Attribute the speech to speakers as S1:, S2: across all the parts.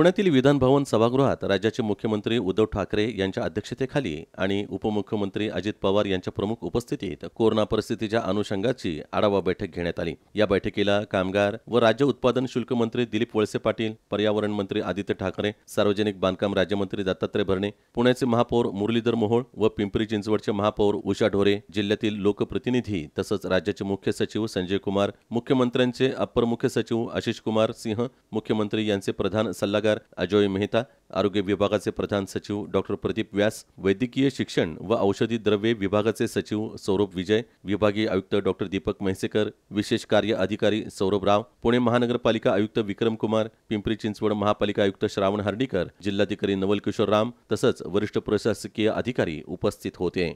S1: पुण्यातील विधानभवन सभागृहात राज्याचे मुख्यमंत्री उद्धव ठाकरे यांच्या अध्यक्षतेखाली आणि उपमुख्यमंत्री अजित पवार यांच्या प्रमुख उपस्थितीत कोरोना परिस्थितीच्या अनुषंगाची आढावा बैठक घेण्यात आली या बैठकीला कामगार व राज्य उत्पादन शुल्क मंत्री दिलीप वळसे पाटील पर्यावरण मंत्री आदित्य ठाकरे सार्वजनिक बांधकाम राज्यमंत्री दत्तात्रय भरणे पुण्याचे महापौर मुरलीधर मोहोळ व पिंपरी चिंचवडचे महापौर उषा ढोरे जिल्ह्यातील लोकप्रतिनिधी तसंच राज्याचे मुख्य सचिव संजय कुमार मुख्यमंत्र्यांचे अपर मुख्य सचिव आशिष कुमार सिंह मुख्यमंत्री यांचे प्रधान सल्लागार सल्लागार अजोय मेहता आरोग्य विभागाचे प्रधान सचिव डॉक्टर प्रदीप व्यास वैद्यकीय शिक्षण व औषधी द्रव्ये विभागाचे सचिव सौरभ विजय विभागीय आयुक्त डॉक्टर दीपक म्हैसेकर विशेष कार्य अधिकारी सौरभ राव पुणे महानगरपालिका आयुक्त विक्रम कुमार पिंपरी चिंचवड महापालिका आयुक्त श्रावण हर्डीकर जिल्हाधिकारी नवल किशोर राम तसंच वरिष्ठ प्रशासकीय अधिकारी उपस्थित होते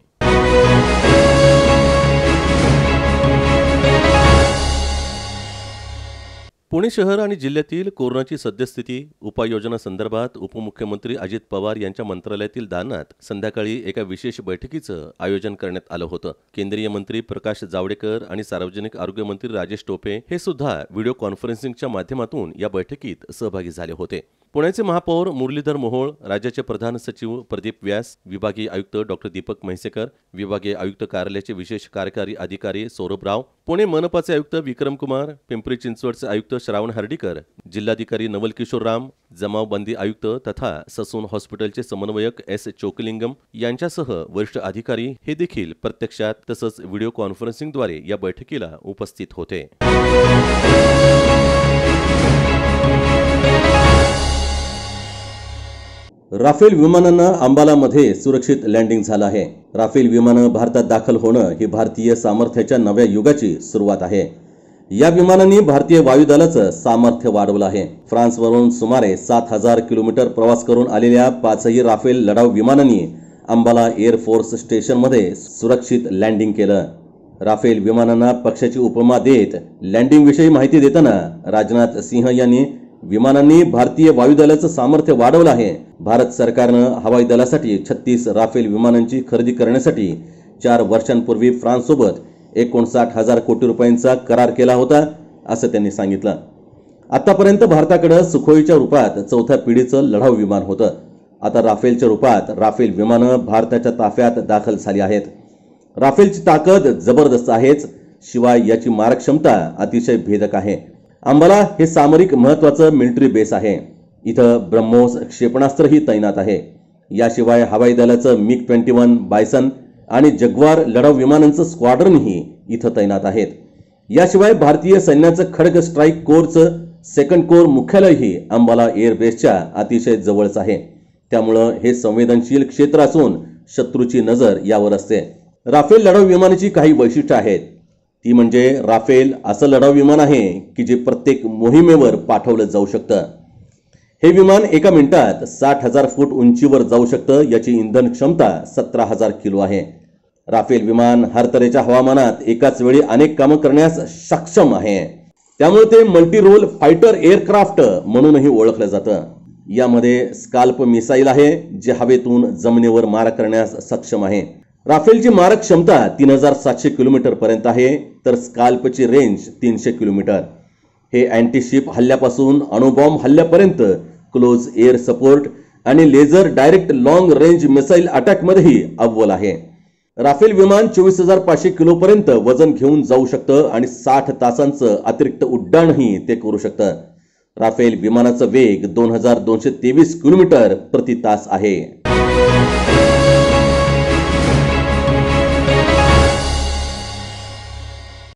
S1: पुणे शहर आणि जिल्ह्यातील कोरोनाची सद्यस्थिती उपाययोजनासंदर्भात उपमुख्यमंत्री अजित पवार यांच्या मंत्रालयातील दानात संध्याकाळी एका विशेष बैठकीचं आयोजन करण्यात आलं होतं केंद्रीय मंत्री प्रकाश जावडेकर आणि सार्वजनिक आरोग्य मंत्री राजेश टोपे हे सुद्धा व्हिडिओ कॉन्फरन्सिंगच्या माध्यमातून या बैठकीत सहभागी झाले होते पुण्याचे महापौर मुरलीधर मोहोळ राज्याचे प्रधान सचिव प्रदीप व्यास विभागीय आयुक्त डॉक्टर दीपक म्हैसेकर विभागीय आयुक्त कार्यालयाचे विशेष कार्यकारी अधिकारी सौरभ राव पुणे मनपाचे आयुक्त विक्रम कुमार पिंपरी चिंचवडचे आयुक्त श्रावण हर्डीकर जिल्हाधिकारी नवल किशोर राम जमावबंदी आयुक्त तथा ससून हॉस्पिटलचे समन्वयक एस चोकलिंगम यांच्यासह वरिष्ठ अधिकारी हे देखील प्रत्यक्षात तसंच व्हिडिओ कॉन्फरन्सिंगद्वारे या बैठकीला उपस्थित होते राफेल विमानांना अंबालामध्ये सुरक्षित लँडिंग झालं आहे राफेल विमानं भारतात दाखल होणं ही भारतीय सामर्थ्याच्या नव्या युगाची सुरुवात आहे या विमानांनी भारतीय वायुदलाचं सामर्थ्य वाढवलं आहे फ्रान्सवरून सुमारे सात हजार किलोमीटर प्रवास करून आलेल्या पाचही राफेल लढाऊ विमानांनी अंबाला एअरफोर्स स्टेशनमध्ये सुरक्षित लँडिंग केलं राफेल विमानांना पक्षाची उपमा देत लँडिंगविषयी माहिती देताना राजनाथ सिंह यांनी विमानांनी भारतीय वायुदलाचं सामर्थ्य वाढवलं आहे भारत सरकारनं हवाई दलासाठी छत्तीस राफेल विमानांची खरेदी करण्यासाठी चार वर्षांपूर्वी फ्रान्ससोबत एकोणसाठ हजार कोटी रुपयांचा करार केला होता असं त्यांनी सांगितलं आतापर्यंत भारताकडं सुखोईच्या रूपात चौथ्या पिढीचं लढाऊ विमान होतं आता राफेलच्या रूपात राफेल विमानं भारताच्या ताफ्यात दाखल झाली आहेत राफेलची ताकद जबरदस्त आहेच शिवाय याची मारक क्षमता अतिशय भेदक आहे अंबाला हे सामरिक महत्वाचं मिलिटरी बेस आहे इथं ब्रह्मोस क्षेपणास्त्रही तैनात आहे याशिवाय हवाई दलाचं मिग ट्वेंटी वन बायसन आणि जग्वार लढाऊ विमानांचं स्क्वाड्रनही इथं तैनात आहेत याशिवाय भारतीय सैन्याचं खडग स्ट्राईक कोरचं सेकंड कोर मुख्यालयही अंबाला एअरबेसच्या अतिशय जवळच आहे त्यामुळं हे संवेदनशील क्षेत्र असून शत्रूची नजर यावर असते राफेल लढाऊ विमानाची काही वैशिष्ट्य आहेत ती म्हणजे राफेल असं लढाऊ विमान आहे की जे प्रत्येक मोहिमेवर पाठवलं जाऊ शकतं हे विमान एका मिनिटात साठ हजार फूट उंचीवर जाऊ शकतं याची इंधन क्षमता सतरा हजार किलो आहे राफेल विमान हर तऱ्हेच्या हवामानात एकाच वेळी अनेक कामं करण्यास सक्षम आहे त्यामुळे ते मल्टी रोल फायटर एअरक्राफ्ट म्हणूनही ओळखलं जातं यामध्ये स्काल्प मिसाईल आहे जे हवेतून जमिनीवर मारा करण्यास सक्षम आहे राफेलची मारक क्षमता तीन हजार सातशे किलोमीटर पर्यंत आहे तर स्काल्पची रेंज तीनशे किलोमीटर हे अँटीशिप हल्ल्यापासून अणुबॉम्ब हल्ल्यापर्यंत क्लोज एअर सपोर्ट आणि laser direct long range missile अटॅकमध्येही अव्वल आहे राफेल विमान चोवीस हजार पाचशे किलोपर्यंत वजन घेऊन जाऊ शकतं आणि साठ तासांचं अतिरिक्त उड्डाणही ते करू शकतं राफेल विमानाचा वेग दोन हजार दोनशे तेवीस किलोमीटर प्रति तास आहे